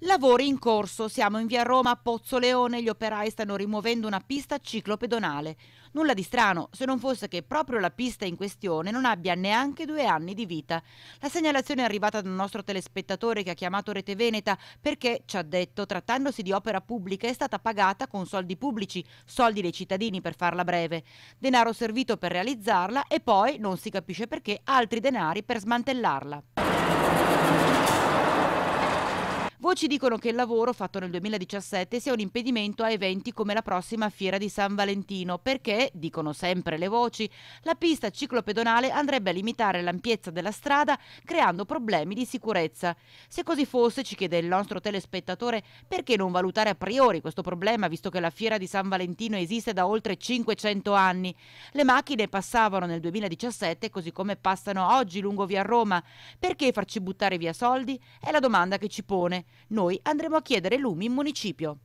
Lavori in corso, siamo in via Roma a Pozzoleone, gli operai stanno rimuovendo una pista ciclopedonale. Nulla di strano, se non fosse che proprio la pista in questione non abbia neanche due anni di vita. La segnalazione è arrivata da un nostro telespettatore che ha chiamato Rete Veneta perché, ci ha detto, trattandosi di opera pubblica è stata pagata con soldi pubblici, soldi dei cittadini per farla breve, denaro servito per realizzarla e poi, non si capisce perché, altri denari per smantellarla. Voci dicono che il lavoro fatto nel 2017 sia un impedimento a eventi come la prossima fiera di San Valentino, perché, dicono sempre le voci, la pista ciclopedonale andrebbe a limitare l'ampiezza della strada creando problemi di sicurezza. Se così fosse, ci chiede il nostro telespettatore, perché non valutare a priori questo problema visto che la fiera di San Valentino esiste da oltre 500 anni? Le macchine passavano nel 2017 così come passano oggi lungo via Roma. Perché farci buttare via soldi? È la domanda che ci pone. Noi andremo a chiedere lumi in municipio.